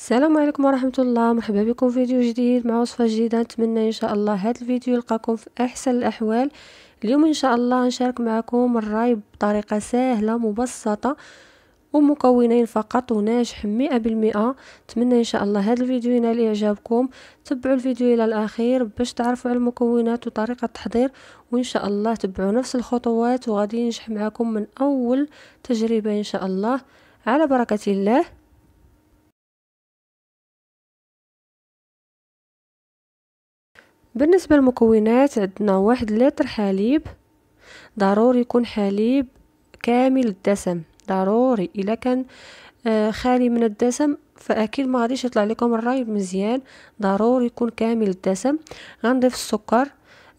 السلام عليكم ورحمه الله مرحبا بكم في فيديو جديد مع وصفه جديده نتمنى ان شاء الله هذا الفيديو يلقاكم في احسن الاحوال اليوم ان شاء الله نشارك معكم الراي بطريقه سهله مبسطه ومكونين فقط وناجح مئة بالمئة نتمنى ان شاء الله هذا الفيديو ينال اعجابكم تبعوا الفيديو الى الاخير باش تعرفوا على المكونات وطريقه التحضير وان شاء الله تبعوا نفس الخطوات وغادي ينجح معكم من اول تجربه ان شاء الله على بركه الله بالنسبه للمكونات عندنا واحد لتر حليب ضروري يكون حليب كامل الدسم ضروري الا كان آه، خالي من الدسم فاكيد ما غاديش يطلع لكم الرايب مزيان ضروري يكون كامل الدسم غنضيف السكر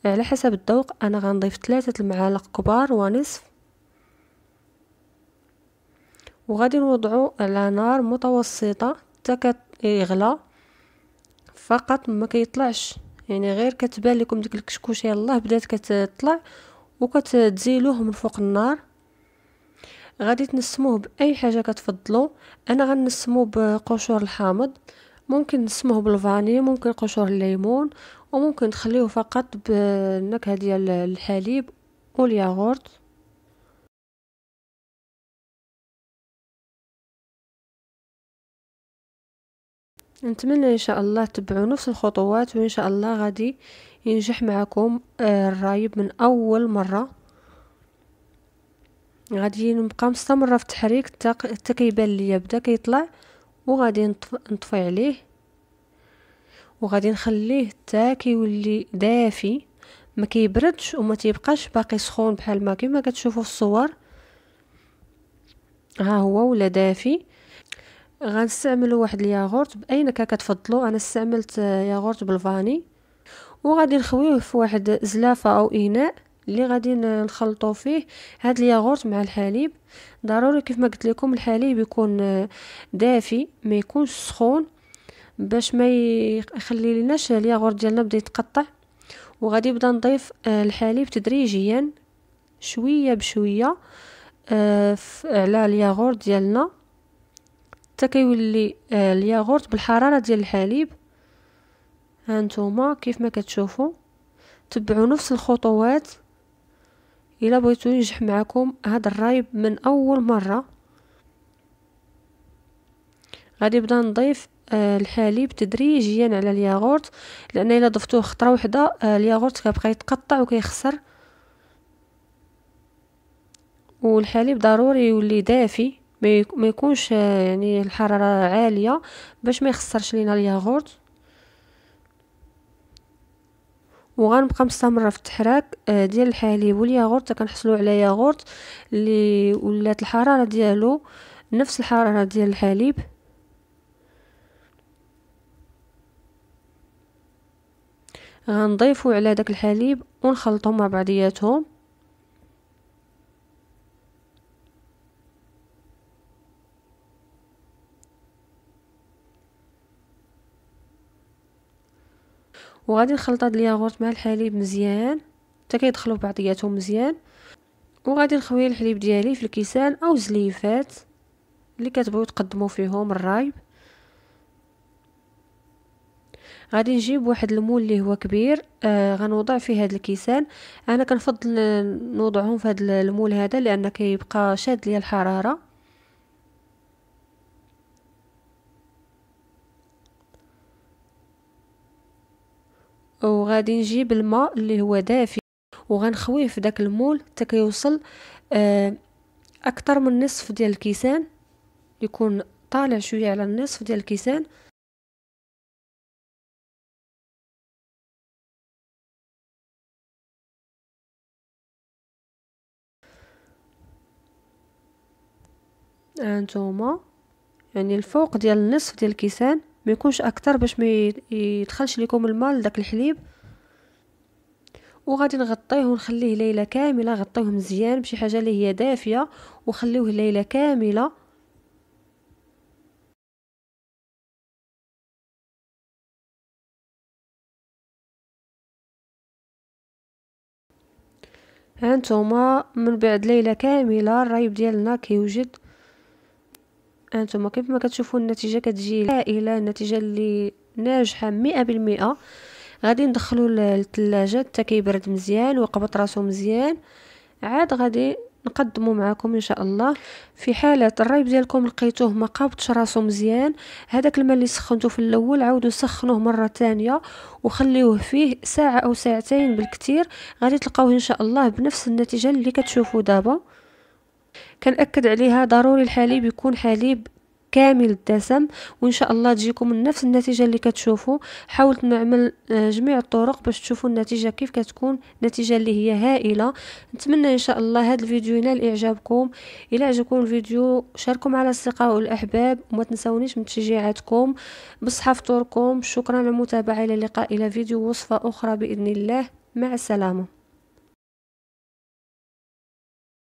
آه، على حسب الذوق انا غنضيف ثلاثة المعالق كبار ونصف وغادي نوضعو على نار متوسطه حتى يغلى فقط ما كيطلعش يعني غير كتبان لكم ديك الكشكوشه الله بدات كتطلع وكتزيلوه من فوق النار غادي تنسموه باي حاجه كتفضلوا انا غنسموه بقشور الحامض ممكن نسموه بالفاني ممكن قشور الليمون وممكن تخليوه فقط بالنكهه ديال الحليب والياغورت نتمنى ان شاء الله تبعوا نفس الخطوات وان شاء الله غادي ينجح معكم الرايب من اول مره غادي نبقى مستمره في التحريك حتى كيبان ليا بدا كيطلع وغادي نطفي عليه وغادي نخليه حتى كيولي دافي ما كيبردش وما تيبقاش باقي سخون بحال ما كما كتشوفوا في الصور ها هو ولا دافي غنستعملوا واحد الياغورت باي نكهه كتفضلوا انا استعملت آه، ياغورت بالفاني وغادي نخويه في واحد زلافه او اناء اللي غادي نخلطو فيه هاد الياغورت مع الحليب ضروري كيف ما قلت لكم الحليب يكون آه، دافي ما يكونش سخون باش ما يخلي لناش الياغورت ديالنا بدا يتقطع وغادي نبدا نضيف آه، الحليب تدريجيا شويه بشويه على الياغورت ديالنا حتى كيولي آه، الياغورت بالحراره ديال الحليب هانتوما كيف ما كتشوفوا تبعوا نفس الخطوات الا بغيتو ينجح معكم هذا الرايب من اول مره غادي نبدا نضيف آه، الحليب تدريجيا على الياغورت لان الا ضفتوه خطره وحده آه، الياغورت كيبقى يتقطع وكيخسر والحليب ضروري يولي دافي ما يكونش آه، يعني الحراره عاليه باش ما يخسرش لينا الياغورت وغنبقى مستمره في التحراك آه، ديال الحليب والياغورت كنحصلوا على ياغورت اللي ولات الحراره ديالو نفس الحراره ديال الحليب غنضيفوا على داك الحليب ونخلطهم مع بعضياتهم وغادي نخلط هاد الياغورت مع الحليب مزيان حتى كيدخلوا بعضياتهم مزيان وغادي نخوي الحليب ديالي في الكيسان او زليفات اللي كتبغيو تقدموا فيهم الرايب غادي نجيب واحد المول اللي هو كبير آه غنوضع فيه هاد الكيسان انا كنفضل نوضعهم في هاد المول هذا لان كيبقى شاد ليا الحراره وغادي نجيب الماء اللي هو دافي وغنخويه في داك المول حتى كيوصل آه، اكثر من نصف ديال الكيسان يكون طالع شويه على النصف ديال الكيسان هانتوما آه، يعني الفوق ديال النصف ديال الكيسان ما يكونش اكثر باش ما يدخلش لكم الماء لداك الحليب وغادي نغطيه ونخليه ليله كامله غطيه مزيان بشي حاجه اللي هي دافيه وخليوه ليله كامله هانتوما من بعد ليله كامله الرايب ديالنا كيوجد انتم كيف ما كتشوفوا النتيجه كتجي هائله النتيجه اللي ناجحه مئة بالمئة غادي ندخلو للثلاجه حتى كيبرد مزيان وقبط راسو مزيان عاد غادي نقدمه معكم ان شاء الله في حاله الريب ديالكم لقيتوه ما قابطش راسو مزيان هذاك الماء اللي سخنتو في الاول عاودوا سخنوه مره ثانيه وخليوه فيه ساعه او ساعتين بالكثير غادي تلقاوه ان شاء الله بنفس النتيجه اللي كتشوفوا دابا كنأكد عليها ضروري الحليب يكون حليب كامل الدسم وان شاء الله تجيكم نفس النتيجه اللي كتشوفوا حاولت نعمل آه، جميع الطرق باش تشوفوا النتيجه كيف كتكون النتيجه اللي هي هائله نتمنى ان شاء الله هذا الفيديو ينال اعجابكم الى عجبكم الفيديو شاركوا مع الاصدقاء والاحباب وما تنسونيش من تشجيعاتكم بالصحه فطوركم شكرا على المتابعه الى اللقاء الى فيديو وصفه اخرى باذن الله مع السلامه